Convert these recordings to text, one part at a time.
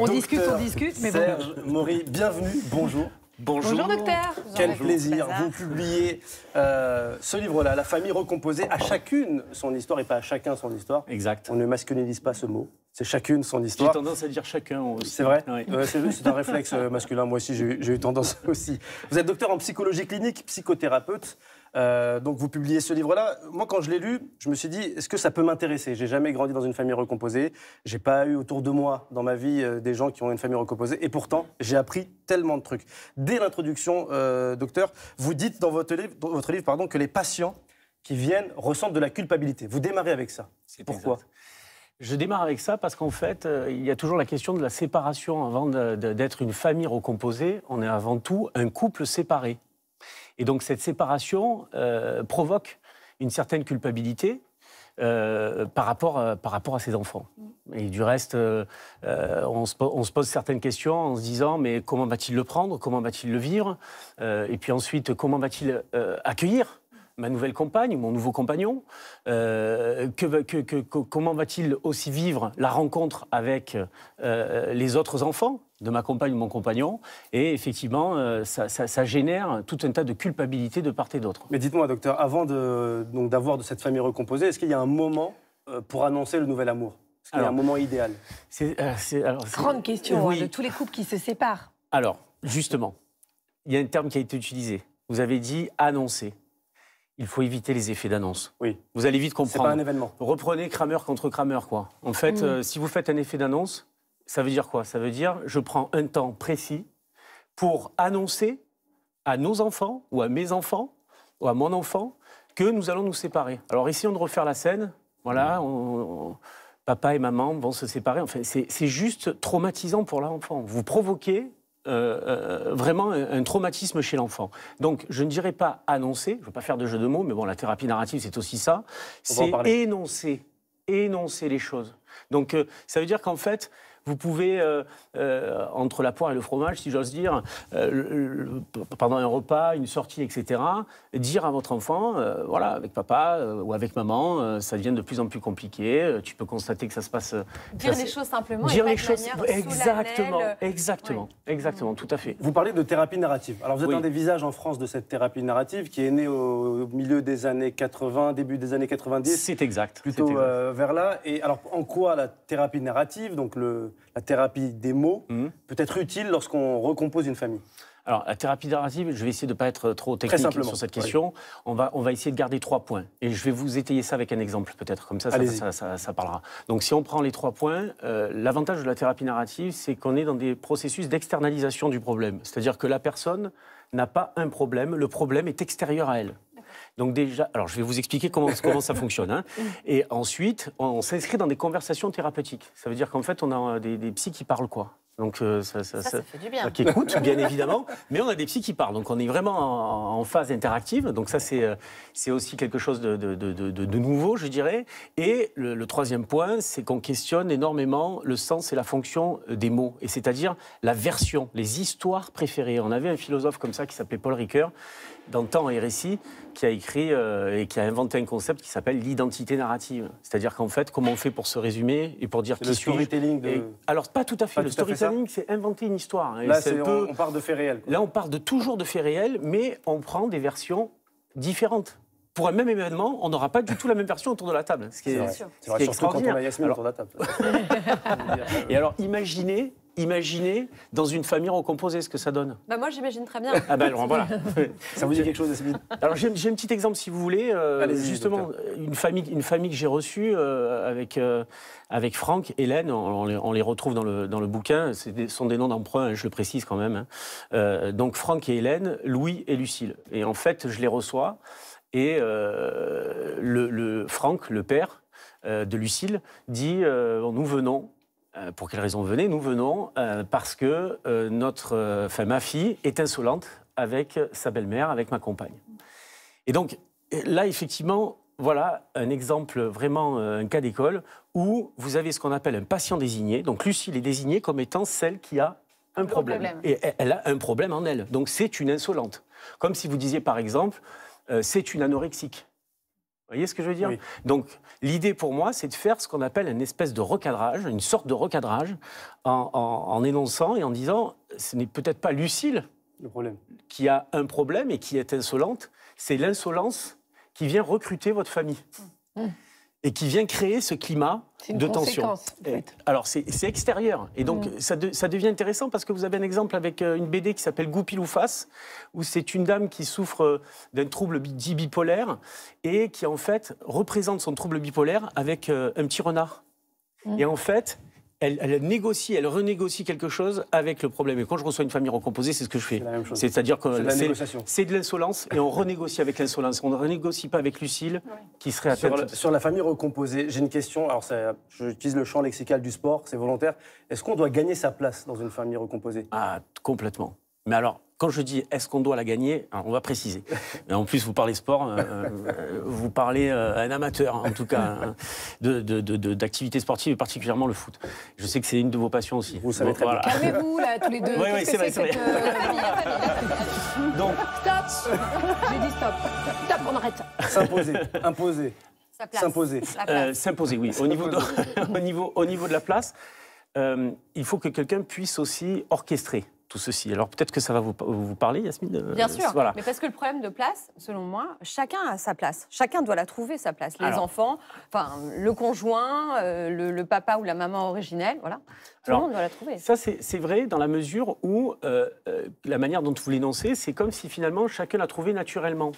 On discute, on discute, mais Serge Maury, bienvenue, bonjour. Bonjour. docteur. Quel plaisir. Vous publiez euh, ce livre-là, La famille recomposée, à chacune son histoire et pas à chacun son histoire. Exact. On ne masculinise pas ce mot c'est chacune son histoire. J'ai tendance à dire chacun aussi. C'est vrai euh, C'est un réflexe euh, masculin, moi aussi j'ai eu tendance aussi. Vous êtes docteur en psychologie clinique, psychothérapeute, euh, donc vous publiez ce livre-là. Moi quand je l'ai lu, je me suis dit, est-ce que ça peut m'intéresser J'ai jamais grandi dans une famille recomposée, j'ai pas eu autour de moi dans ma vie des gens qui ont une famille recomposée, et pourtant j'ai appris tellement de trucs. Dès l'introduction, docteur, vous dites dans votre livre, pardon, que les patients qui viennent ressentent de la culpabilité. Vous démarrez avec ça. C'est Pourquoi je démarre avec ça parce qu'en fait, euh, il y a toujours la question de la séparation. Avant d'être une famille recomposée, on est avant tout un couple séparé. Et donc cette séparation euh, provoque une certaine culpabilité. Euh, par, rapport, à, par rapport à ses enfants. Et du reste, on, se, pose certaines questions en se disant mais comment va-t-il le prendre Comment va-t-il le vivre Et puis ensuite, comment va-t-il accueillir ma nouvelle compagne, mon nouveau compagnon euh, que, Comment va-t-il aussi vivre la rencontre avec euh, les autres enfants de ma compagne ou mon compagnon Et effectivement, euh, ça, génère tout un tas de culpabilité de part et d'autre. Mais dites-moi, docteur, avant d'avoir de, cette famille recomposée, est-ce qu'il y a un moment pour annoncer le nouvel amour Est-ce qu'il y a un moment idéal C'est grande question hein, de tous les couples qui se séparent. Alors, justement, il y a un terme qui a été utilisé. Vous avez dit annoncer il faut éviter les effets d'annonce. Oui. Vous allez vite comprendre. C'est pas un événement. Reprenez Kramer contre Kramer, quoi. En fait, mm. euh, si vous faites un effet d'annonce, ça veut dire quoi Ça veut dire je prends un temps précis pour annoncer à nos enfants ou à mes enfants ou à mon enfant que nous allons nous séparer. Alors essayons de refaire la scène. Voilà, papa et maman vont se séparer. Enfin, c'est juste traumatisant pour l'enfant. Vous provoquez euh, euh, vraiment un, traumatisme chez l'enfant. Donc, je ne dirais pas annoncer, je ne veux pas faire de jeu de mots, mais bon, la thérapie narrative, c'est aussi ça, c'est énoncer, énoncer les choses. Donc, euh, ça veut dire qu'en fait, vous pouvez, euh, euh, entre la poire et le fromage, si j'ose dire, euh, pendant un repas, une sortie, etc., dire à votre enfant, voilà, avec papa ou avec maman, ça devient de plus en plus compliqué, tu peux constater que ça se passe... Dire les choses simplement. Dire et les choses exactement, exactement, exactement, tout à fait. Vous parlez de thérapie narrative. Alors vous êtes un des visages en France de cette thérapie narrative qui est née au milieu des années 80, début des années 90. C'est exact. Plutôt vers là. Et alors en quoi la thérapie narrative, donc le, la thérapie des mots mhm. peut être utile lorsqu'on recompose une famille alors, la thérapie narrative, je vais essayer de ne pas être trop technique sur cette question. On, va, essayer de garder trois points. Et je vais vous étayer ça avec un exemple, peut-être. Comme ça ça, parlera. Donc, si on prend les trois points, euh, l'avantage de la thérapie narrative, c'est qu'on est dans des processus d'externalisation du problème. C'est-à-dire que la personne n'a pas un problème, le problème est extérieur à elle. Donc déjà, alors je vais vous expliquer comment, ça fonctionne. Hein. Et ensuite, on, s'inscrit dans des conversations thérapeutiques. Ça veut dire qu'en fait, on a euh, des, des psys qui parlent quoi donc euh, ça, ça, fait du bien. Euh, qui écoute, bien évidemment, mais on a des psys qui parlent. Donc on est vraiment en, phase interactive. Donc ça, c'est, c'est aussi quelque chose de, nouveau, je dirais. Et le, le, troisième point, c'est qu'on questionne énormément le sens et la fonction des mots, et c'est-à-dire la version, les histoires préférées. On avait un philosophe comme ça qui s'appelait Paul Ricoeur, dans Temps et Récit, qui a écrit euh, et qui a inventé un concept qui s'appelle l'identité narrative. C'est-à-dire qu'en fait, comment on fait pour se résumer et pour dire qui le storytelling Alors, pas tout à fait. le storytelling, c'est inventer une histoire. Là, on, parle part de faits réels. Là, on part de, toujours de faits réels, mais on prend des versions différentes pour un même événement, on n'aura pas du tout la même version autour de la table. Ce qui est, surtout quand on a Yasmine autour de la table. et alors, imaginez Imaginez dans une famille recomposée ce que ça donne. Bah moi j'imagine très bien. Ah bah, voilà. ça vous dit quelque chose, Alors j'ai, un petit exemple si vous voulez. Euh, justement, une famille, une famille que j'ai reçue euh, avec, euh, avec Franck, Hélène, on, les, retrouve dans le, bouquin, ce sont des noms d'emprunt, hein, je le précise quand même. Hein. donc Franck et Hélène, Louis et Lucille. Et en fait je les reçois et le, le, Franck, le père de Lucille, dit nous venons euh, pour quelle raison venez Nous venons euh, parce que euh, notre, enfin, ma fille est insolente avec sa belle-mère, avec ma compagne. Et donc là, effectivement, voilà un exemple vraiment un cas d'école où vous avez ce qu'on appelle un patient désigné. Donc Lucille est désignée comme étant celle qui a un problème. problème. Et elle a un problème en elle. Donc c'est une insolente. Comme si vous disiez par exemple, c'est une anorexique. Vous voyez ce que je veux dire Donc, l'idée pour moi, c'est de faire ce qu'on appelle une espèce de recadrage, une sorte de recadrage, en, énonçant et en disant ce n'est peut-être pas Lucille qui a un problème et qui est insolente, c'est l'insolence qui vient recruter votre famille. Mmh. Mmh et qui vient créer ce climat de tension. Alors c'est extérieur et donc mm. ça, devient intéressant parce que vous avez un exemple avec euh, une BD qui s'appelle Goupil ou face où c'est une dame qui souffre euh, d'un trouble dit bipolaire et qui en fait représente son trouble bipolaire avec euh, un petit renard. Mm. Et en fait, elle, négocie, elle renégocie quelque chose avec le problème. Et quand je reçois une famille recomposée, c'est ce que je fais. C'est-à-dire que c'est de l'insolence et on renégocie avec l'insolence. On ne renégocie pas avec Lucille qui serait à sur, la, sur la famille recomposée, j'ai une question. Alors, j'utilise le champ lexical du sport, c'est volontaire. Est-ce qu'on doit gagner sa place dans une famille recomposée Ah, complètement. Mais alors, quand je dis est-ce qu'on doit la gagner, on va préciser. en plus, vous parlez sport, euh, euh, vous parlez à euh, un amateur, en tout cas, hein, d'activités sportives, et particulièrement le foot. Je sais que c'est une de vos passions aussi. Vous savez très bien. Calmez-vous, là, tous les deux. Oui, oui, c'est vrai. Donc. Stop J'ai dit stop. Stop, on arrête S'imposer, imposer. S'imposer. S'imposer, oui. Au niveau, niveau, au niveau de la place, il faut que quelqu'un puisse aussi orchestrer tout ceci. Alors peut-être que ça va vous, parler, Yasmine euh, Bien sûr, mais parce que le problème de place, selon moi, chacun a sa place. Chacun doit la trouver, sa place. Les enfants, enfin, le conjoint, euh, le, papa ou la maman originelle, voilà. Tout le monde doit la trouver. Ça, c'est vrai dans la mesure où euh, la manière dont vous l'énoncez, c'est comme si finalement chacun la trouvait naturellement.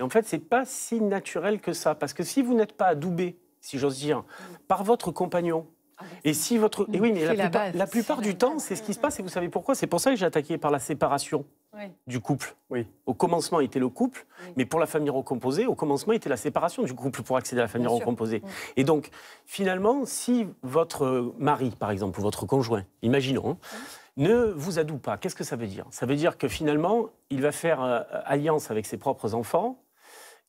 Et en fait, c'est pas si naturel que ça. Parce que si vous n'êtes pas adoubé, si j'ose dire, par votre compagnon, ah et si votre. oui, mais la, plupart, du temps, c'est ce qui se passe, et vous savez pourquoi C'est pour ça que j'ai attaqué par la séparation du couple. Oui. Au commencement était le couple, mais pour la famille recomposée, au commencement était la séparation du couple pour accéder à la famille recomposée. Et donc, finalement, si votre euh, mari, par exemple, ou votre conjoint, imaginons, ne vous adoue pas, qu'est-ce que ça veut dire Ça veut dire que finalement, il va faire euh, alliance avec ses propres enfants,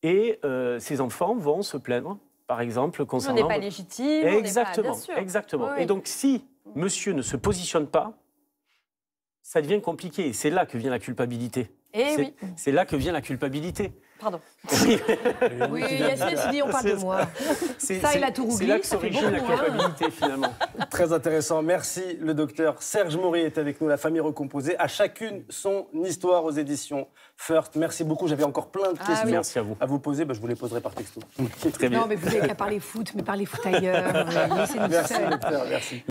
et euh, ses enfants vont se plaindre par exemple, concernant... On n'est pas légitime. Exactement, exactement. Et donc, si monsieur ne se positionne pas, ça devient compliqué. c'est là que vient la culpabilité. Eh c'est oui. là que vient la culpabilité. Pardon. oui, Yacine s'est dit, on parle de moi. Ça, il a tout rougli. C'est là que s'origine la hein. culpabilité, finalement. Très intéressant. Merci, le docteur Serge Maury est avec nous, la famille recomposée. À chacune son histoire aux éditions First. Merci beaucoup. J'avais encore plein de ah questions Merci à, vous. à vous poser. Bah, je vous les poserai par texto. Très bien. Non, mais vous n'avez qu'à parler foot, mais parlez foot ailleurs. merci, docteur. Merci.